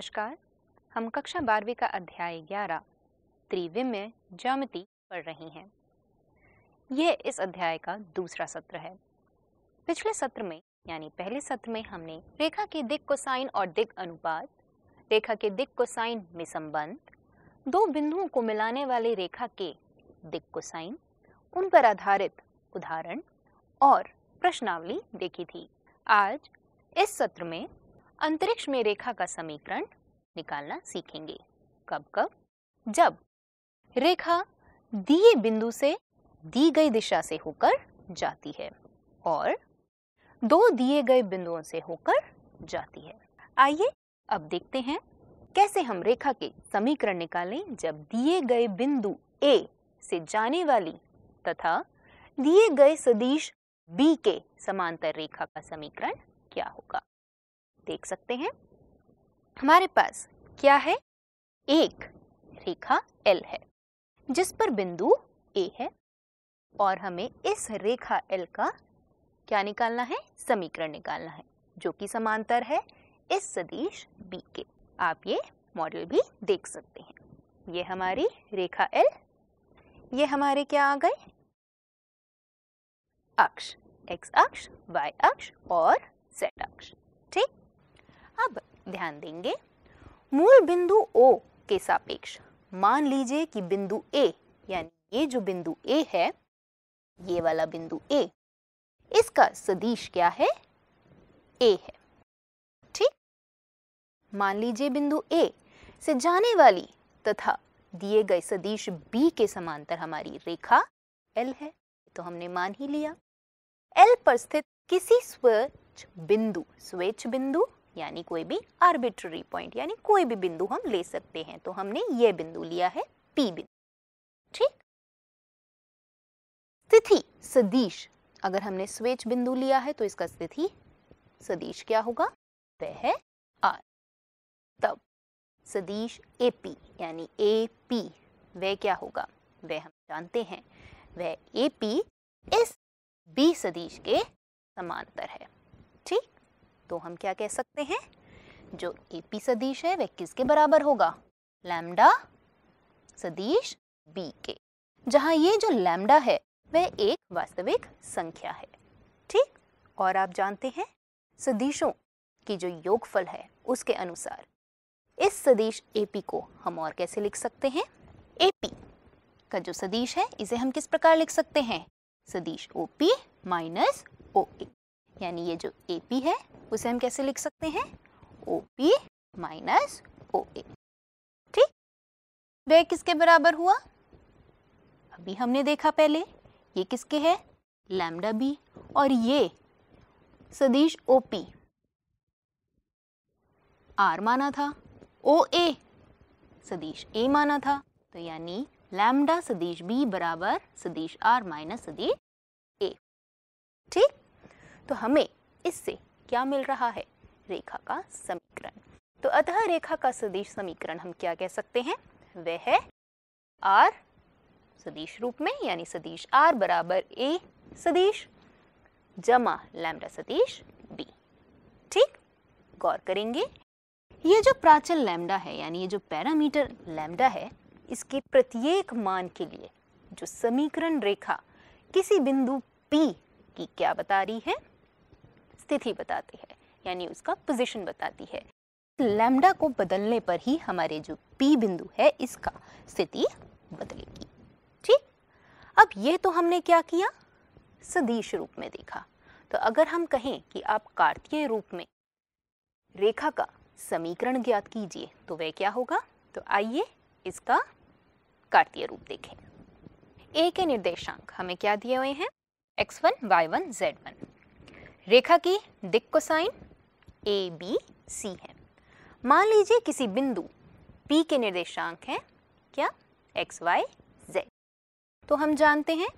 नमस्कार हम कक्षा बारहवीं का अध्याय ग्यारह त्रिविम्य ज्यामिति पढ़ रही हैं यह इस अध्याय का दूसरा सत्र है पिछले सत्र में यानी पहले सत्र में हमने रेखा के दिक को साइन और दिक अनुपात रेखा के दिक को साइन में संबंध दो बिंदुओं को मिलाने वाले रेखा के दिक को साइन उन पर आधारित उदाहरण और प्रश्नावली देखी थी आज इस सत्र में अंतरिक्ष में रेखा का समीकरण निकालना सीखेंगे कब कब जब रेखा दिए बिंदु से दी गई दिशा से होकर जाती है और दो दिए गए बिंदुओं से होकर जाती है आइए अब देखते हैं कैसे हम रेखा के समीकरण निकालें जब दिए गए बिंदु ए से जाने वाली तथा दिए गए सदिश बी के समांतर रेखा का समीकरण क्या होगा देख सकते हैं हमारे पास क्या है एक रेखा L है जिस पर बिंदु A है और हमें इस रेखा L का क्या निकालना है समीकरण निकालना है जो कि समांतर है इस सदिश B के आप ये मॉडल भी देख सकते हैं ये हमारी रेखा L ये हमारे क्या आ गए अक्ष x अक्ष y अक्ष और z अक्ष ठीक अब ध्यान देंगे मूल बिंदु ओ के सापेक्ष मान लीजिए कि बिंदु ए यानी ये जो बिंदु ए है ये वाला बिंदु ए इसका सदिश क्या है ए है ठीक मान लीजिए बिंदु ए से जाने वाली तथा दिए गए सदिश बी के समांतर हमारी रेखा एल है तो हमने मान ही लिया एल पर स्थित किसी स्वच्छ बिंदु स्वेच्छ बिंदु यानी कोई भी आर्बिट्ररी पॉइंट यानी कोई भी बिंदु हम ले सकते हैं तो हमने ये बिंदु लिया है पी बिंदु ठीक तिथि सदिश अगर हमने स्वेच बिंदु लिया है तो इसका तिथि सदिश क्या होगा वह है आर तब सदिश ए पी यानी ए पी वह क्या होगा वह हम जानते हैं वह ए पी इस बी सदिश के समांतर है ठीक तो हम क्या कह सकते हैं जो ए पी सदीश है वह किसके बराबर होगा लैमडा सदीश बी के जहां ये जो लैमडा है वह एक वास्तविक संख्या है ठीक और आप जानते हैं सदिशों की जो योगफल है उसके अनुसार इस सदिश पी को हम और कैसे लिख सकते हैं पी का जो सदिश है इसे हम किस प्रकार लिख सकते हैं सदिश पी माइनस ओ ए यानी ये जो ए पी है उसे हम कैसे लिख सकते हैं ओ पी माइनस ओ ए ठीक वे किसके बराबर हुआ अभी हमने देखा पहले ये किसके है लैमडा बी और ये सदिश ओ पी आर माना था ओ ए सदिश ए माना था तो यानी लैमडा सदिश बी बराबर सदिश आर माइनस सदिश ए ठीक तो हमें इससे क्या मिल रहा है रेखा का समीकरण तो अतः रेखा का सदिश समीकरण हम क्या कह सकते हैं वह है आर सदिश रूप में यानी सदिश आर बराबर ए सदिश जमा लैमडा सदिश बी ठीक गौर करेंगे ये जो प्राचल लैमडा है यानी ये जो पैरामीटर लैमडा है इसके प्रत्येक मान के लिए जो समीकरण रेखा किसी बिंदु पी की क्या बता रही है स्थिति बताती है यानी उसका पोजिशन बताती है लैम्डा को बदलने पर ही हमारे जो पी बिंदु है इसका स्थिति बदलेगी ठीक अब ये तो हमने क्या किया सदीश रूप में देखा तो अगर हम कहें कि आप कार्तीय रूप में रेखा का समीकरण ज्ञात कीजिए तो वह क्या होगा तो आइए इसका कार्तीय रूप देखें ए के निर्देशांक हमें क्या दिए हुए हैं x one y one z one रेखा की दिक कोसाइन ए बी सी है मान लीजिए किसी बिंदु P के निर्देशांक हैं क्या एक्स वाई जेड तो हम जानते हैं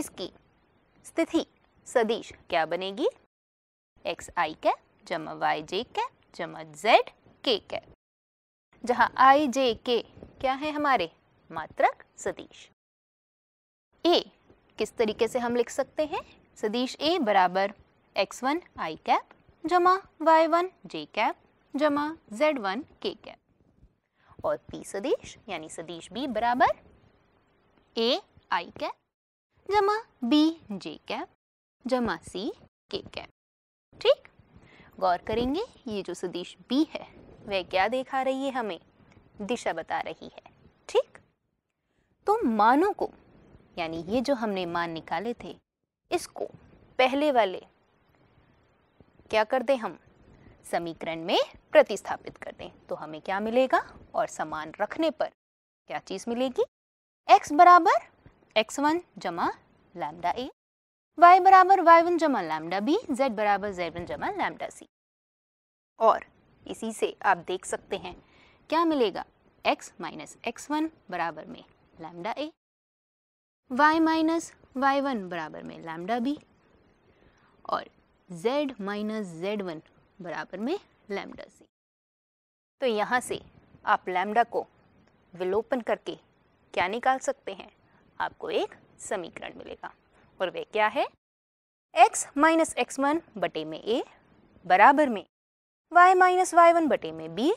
इसकी स्थिति सदिश क्या बनेगी एक्स आई कै जमा वाई जे कै जमा जेड के कै जहां आई जे के क्या है हमारे मात्रक सदिश ए किस तरीके से हम लिख सकते हैं सदीश ए बराबर एक्स वन आई कैप जमा वाई वन जे कैप जमा जेड वन के कैप और पी सदीश यानी सदीश बी बराबर ए आई कैप जमा बी जे कैप जमा सी के कैप ठीक गौर करेंगे ये जो सदीश बी है वह क्या देखा रही है हमें दिशा बता रही है ठीक तो मानों को यानी ये जो हमने मान निकाले थे इसको पहले वाले क्या कर दें हम समीकरण में प्रतिस्थापित कर दें तो हमें क्या मिलेगा और समान रखने पर क्या चीज़ मिलेगी x बराबर एक्स वन जमा लैमडा ए वाई बराबर वाई वन जमा लैमडा बी जेड बराबर जेड वन जमा लैमडा सी और इसी से आप देख सकते हैं क्या मिलेगा x माइनस एक्स वन बराबर में lambda a y minus y one बराबर में लैमडा बी और z माइनस जेड वन बराबर में लैमडा सी तो यहाँ से आप लैमडा को विलोपन करके क्या निकाल सकते हैं आपको एक समीकरण मिलेगा और वह क्या है x माइनस एक्स वन बटे में a बराबर में y माइनस वाई वन बटे में b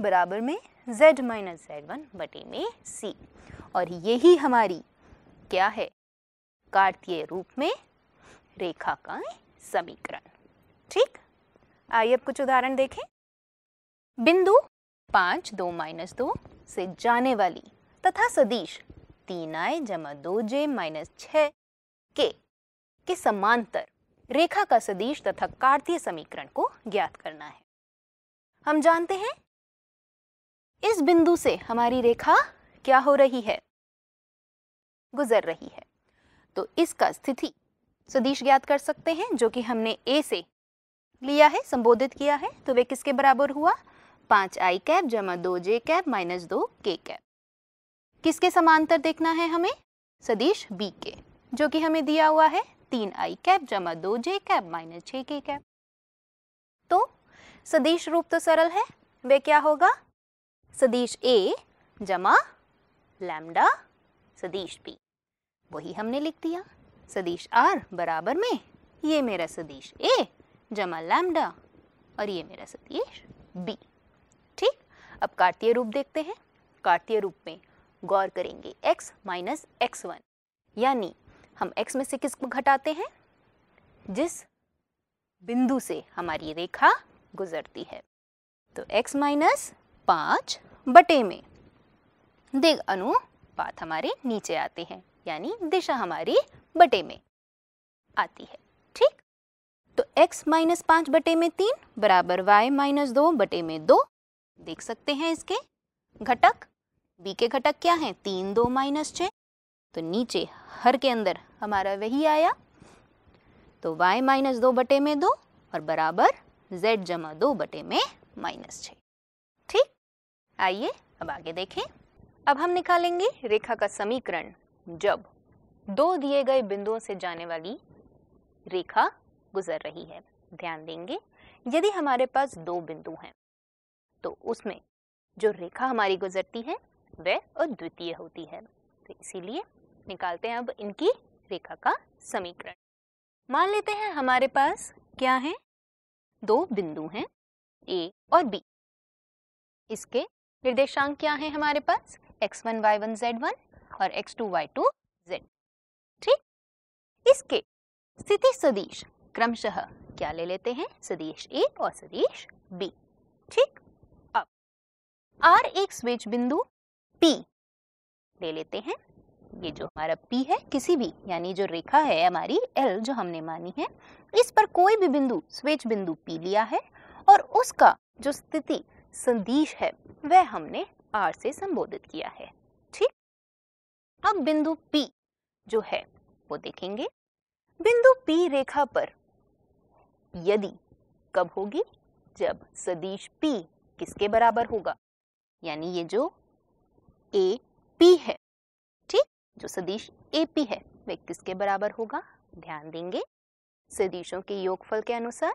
बराबर में z माइनस जेड वन बटे में c और यही हमारी क्या है कार्तीय रूप में रेखा का समीकरण ठीक आइए अब कुछ उदाहरण देखें बिंदु पांच दो माइनस दो से जाने वाली तथा सदिश तीन आय जमा दो जे माइनस छ के के समांतर रेखा का सदिश तथा कार्तीय समीकरण को ज्ञात करना है हम जानते हैं इस बिंदु से हमारी रेखा क्या हो रही है गुजर रही है तो इसका स्थिति सदिश ज्ञात कर सकते हैं जो कि हमने ए से लिया है संबोधित किया है तो वे किसके बराबर हुआ पांच आई कैप जमा दो जे कैप माइनस दो के कैप किसके समांतर देखना है हमें सदिश बी के जो कि हमें दिया हुआ है तीन आई कैप जमा दो जे कैप माइनस छ के कैप तो सदिश रूप तो सरल है वे क्या होगा सदिश ए जमा लैम्डा सदीश पी वही हमने लिख दिया सदीश आर बराबर में ये मेरा सदीश ए जमा लैमडा और ये मेरा सदीश बी ठीक अब कार्तीय रूप देखते हैं कार्तीय रूप में गौर करेंगे x माइनस एक्स वन यानी हम x में से किसको घटाते हैं जिस बिंदु से हमारी रेखा गुजरती है तो x माइनस पाँच बटे में देख अनु पाथ हमारे नीचे आते हैं यानी दिशा हमारी बटे में आती है ठीक तो x माइनस पाँच बटे में तीन बराबर y माइनस दो बटे में दो देख सकते हैं इसके घटक b के घटक क्या हैं तीन दो माइनस छ तो नीचे हर के अंदर हमारा वही आया तो y माइनस दो बटे में दो और बराबर z जमा दो बटे में माइनस छ ठीक आइए अब आगे देखें अब हम निकालेंगे रेखा का समीकरण जब दो दिए गए बिंदुओं से जाने वाली रेखा गुजर रही है ध्यान देंगे यदि हमारे पास दो बिंदु हैं तो उसमें जो रेखा हमारी गुजरती है वह अद्वितीय होती है तो इसीलिए निकालते हैं अब इनकी रेखा का समीकरण मान लेते हैं हमारे पास क्या है दो बिंदु हैं ए और बी इसके निर्देशांक क्या है हमारे पास x1 y1 z1 और x2 y2 z ठीक इसके स्थिति सदिश क्रमशः क्या ले लेते हैं सदिश a और सदिश b ठीक अब r एक स्विच बिंदु p ले लेते हैं ये जो हमारा P है किसी भी यानी जो रेखा है हमारी L जो हमने मानी है इस पर कोई भी बिंदु स्वेच बिंदु P लिया है और उसका जो स्थिति संदेश है वह हमने आर से संबोधित किया है ठीक अब बिंदु पी जो है वो देखेंगे बिंदु पी रेखा पर यदि कब होगी जब सदिश पी किसके बराबर होगा यानी ये जो ए पी है ठीक जो सदिश ए पी है वह किसके बराबर होगा ध्यान देंगे सदिशों के योगफल के अनुसार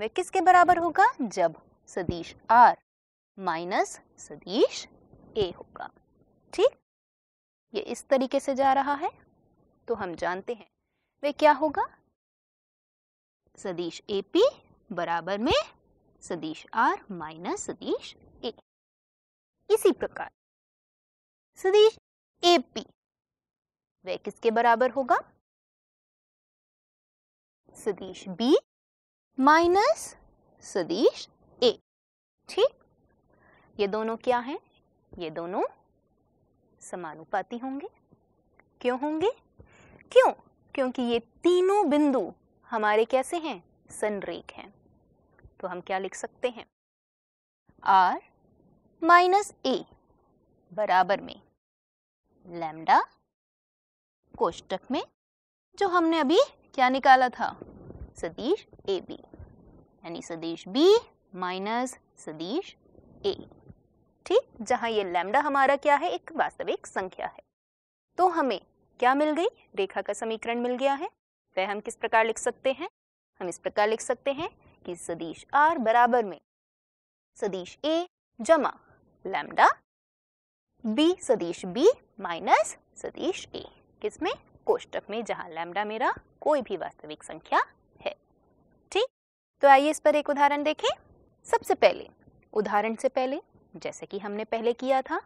वह किसके बराबर होगा जब सदिश आर माइनस सदीश ए होगा ठीक ये इस तरीके से जा रहा है तो हम जानते हैं वे क्या होगा सदीश ए पी बराबर में सदीश आर माइनस सदीश ए इसी प्रकार सदीश ए पी वह किसके बराबर होगा सदीश बी माइनस सदीश ए ठीक ये दोनों क्या हैं ये दोनों समानुपाती होंगे क्यों होंगे क्यों क्योंकि ये तीनों बिंदु हमारे कैसे हैं संरेख हैं तो हम क्या लिख सकते हैं आर माइनस ए बराबर में लैमडा कोष्टक में जो हमने अभी क्या निकाला था सदिश ए बी यानी सदिश बी माइनस सदिश ए ठीक जहां ये लैमडा हमारा क्या है एक वास्तविक संख्या है तो हमें क्या मिल गई रेखा का समीकरण मिल गया है वह हम किस प्रकार लिख सकते हैं हम इस प्रकार लिख सकते हैं कि सदिश आर बराबर में सदिश ए जमा लैमडा बी सदिश बी माइनस सदिश ए किसमें कोष्टक में जहां लैमडा मेरा कोई भी वास्तविक संख्या है ठीक तो आइए इस पर एक उदाहरण देखें सबसे पहले उदाहरण से पहले जैसे कि हमने पहले किया था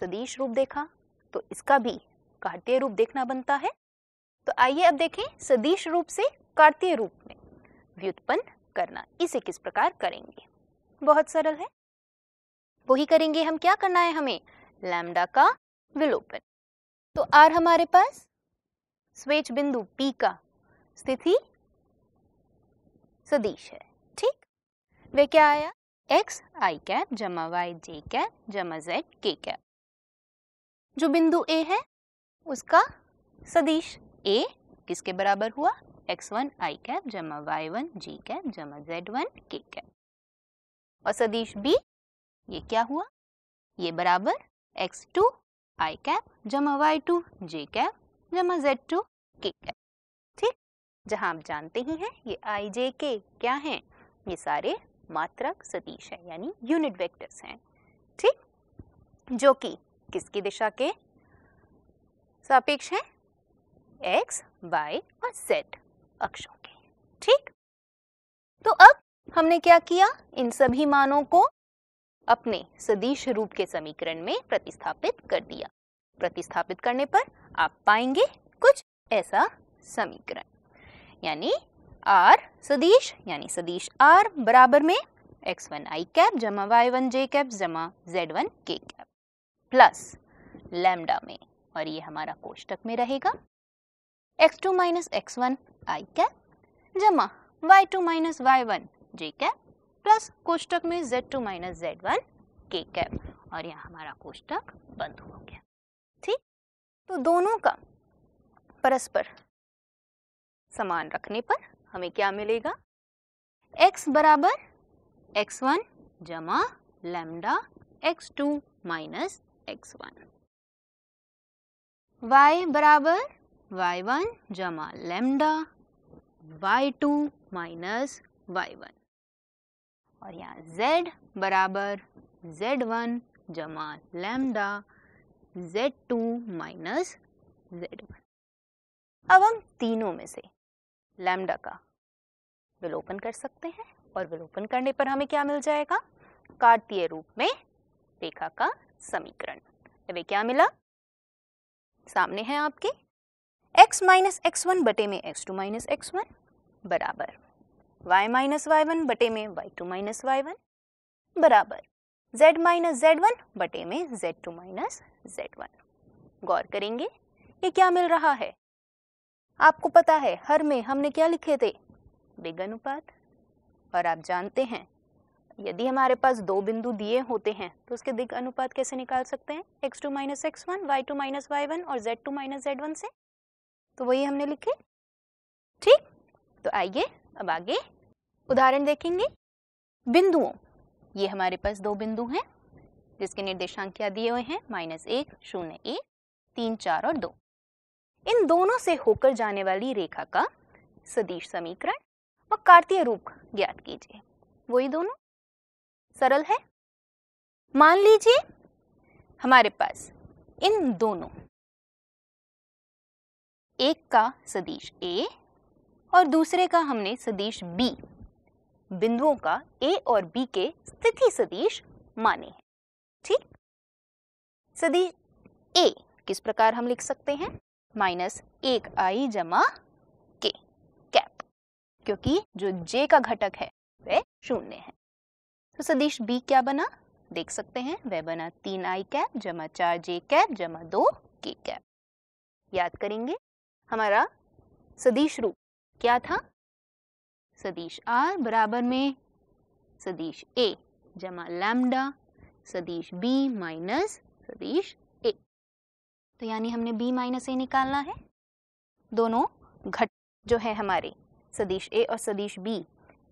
सदीश रूप देखा तो इसका भी कार्तीय रूप देखना बनता है तो आइए अब देखें सदीश रूप से कार्तीय रूप में व्युत्पन्न करना इसे किस प्रकार करेंगे बहुत सरल है वही करेंगे हम क्या करना है हमें लैम्डा का विलोपन तो आर हमारे पास स्वेच बिंदु पी का स्थिति सदिश है ठीक वे क्या आया एक्स आई कैप जमा वाई जे कैप जमा जेड के कैप जो बिंदु ए है उसका सदिश ए किसके बराबर हुआ एक्स वन आई कैप जमा वाई वन जी कैप जमा जेड वन के कैप और सदिश बी ये क्या हुआ ये बराबर एक्स टू आई कैप जमा वाई टू जे कैप जमा जेड टू के कैप ठीक जहां आप जानते ही हैं ये आई जे के क्या हैं ये सारे मात्रक सदिश है यानी यूनिट वेक्टर्स हैं ठीक जो कि किसकी दिशा के सापेक्ष हैं एक्स वाई और जेड अक्षों के ठीक तो अब हमने क्या किया इन सभी मानों को अपने सदिश रूप के समीकरण में प्रतिस्थापित कर दिया प्रतिस्थापित करने पर आप पाएंगे कुछ ऐसा समीकरण यानी आर सदीश यानी सदीश आर बराबर में एक्स वन आई कैप जमा वाई वन जे कैप जमा z one k cap plus lambda में और ये हमारा कोष्टक में रहेगा x two minus x one i cap जमा y two minus y one j cap plus कोष्टक में z two minus z one k cap और यह हमारा कोष्टक बंद हो गया ठीक तो दोनों का परस्पर समान रखने पर हमें क्या मिलेगा x बराबर एक्स वन जमा lambda x two minus x one y बराबर वाई वन जमा lambda y two minus y one और यहाँ z बराबर जेड वन जमा lambda z two minus z one अब हम तीनों में से लेमडा का विलोपन कर सकते हैं और विलोपन करने पर हमें क्या मिल जाएगा कार्तीय रूप में रेखा का समीकरण अब क्या मिला सामने है आपके x माइनस एक्स वन बटे में x2 two minus x one बराबर y माइनस वाई वन बटे में y2 two minus y one बराबर z माइनस जेड वन बटे में z2 two minus z one गौर करेंगे ये क्या मिल रहा है आपको पता है हर में हमने क्या लिखे थे वेग अनुपात और आप जानते हैं यदि हमारे पास दो बिंदु दिए होते हैं तो उसके दिग अनुपात कैसे निकाल सकते हैं x two minus x one y two minus y one और z two minus z one से तो वही हमने लिखे ठीक तो आइए अब आगे उदाहरण देखेंगे बिंदुओं ये हमारे पास दो बिंदु हैं जिसके निर्देशांक क्या दिए हुए हैं माइनस एक शून्य एक तीन चार और दो इन दोनों से होकर जाने वाली रेखा का सदिश समीकरण कार्तीय रूप ज्ञात कीजिए वही दोनों सरल है मान लीजिए हमारे पास इन दोनों एक का सदिश ए और दूसरे का हमने सदिश बी बिंदुओं का ए और बी के स्थिति सदिश माने हैं ठीक सदिश ए किस प्रकार हम लिख सकते हैं माइनस एक आई जमा क्योंकि जो जे का घटक है वह शून्य है तो सदिश बी क्या बना देख सकते हैं वह बना तीन आई कैप जमा चार जे कैप जमा दो के कैप याद करेंगे हमारा सदिश रूप क्या था सदिश आर बराबर में सदिश ए जमा लैम्डा सदिश बी माइनस सदिश ए तो यानी हमने बी माइनस ए निकालना है दोनों घट जो है हमारे सदिश ए और सदिश बी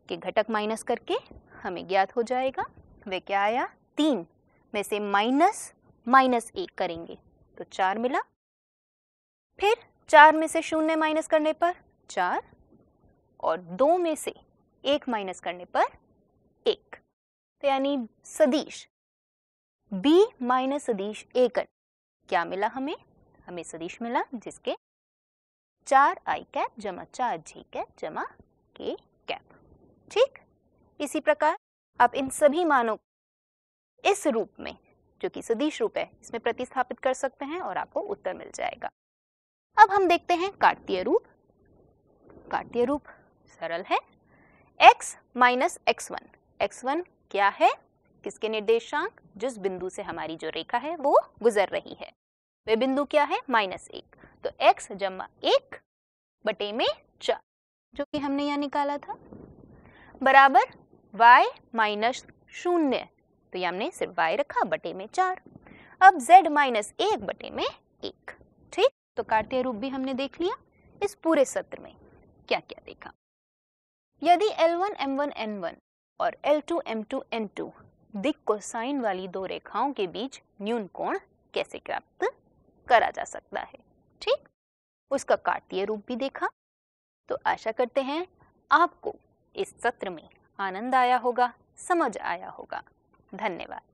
के घटक माइनस करके हमें ज्ञात हो जाएगा वे क्या आया तीन में से माइनस माइनस एक करेंगे तो चार मिला फिर चार में से शून्य माइनस करने पर चार और दो में से एक माइनस करने पर एक तो यानी सदिश बी माइनस सदिश ए कर क्या मिला हमें हमें सदिश मिला जिसके चार आई कैप जमा चार जी कैप जमा के कैप ठीक इसी प्रकार आप इन सभी मानों इस रूप में जो कि सदिश रूप है इसमें प्रतिस्थापित कर सकते हैं और आपको उत्तर मिल जाएगा अब हम देखते हैं कार्तीय रूप कार्तीय रूप सरल है x minus x one x one क्या है किसके निर्देशांक जिस बिंदु से हमारी जो रेखा है वो गुजर रही है वे बिंदु क्या है माइनस एक तो x जमा एक बटे में चार जो कि हमने यहाँ निकाला था बराबर y माइनस शून्य तो ये हमने सिर्फ y रखा बटे में चार अब z माइनस एक बटे में एक ठीक तो कार्तीय रूप भी हमने देख लिया इस पूरे सत्र में क्या क्या देखा यदि L1 M1 N1 और L2 M2 N2 दिक को साइन वाली दो रेखाओं के बीच न्यून कोण कैसे प्राप्त करा जा सकता है ठीक उसका कार्तीय रूप भी देखा तो आशा करते हैं आपको इस सत्र में आनंद आया होगा समझ आया होगा धन्यवाद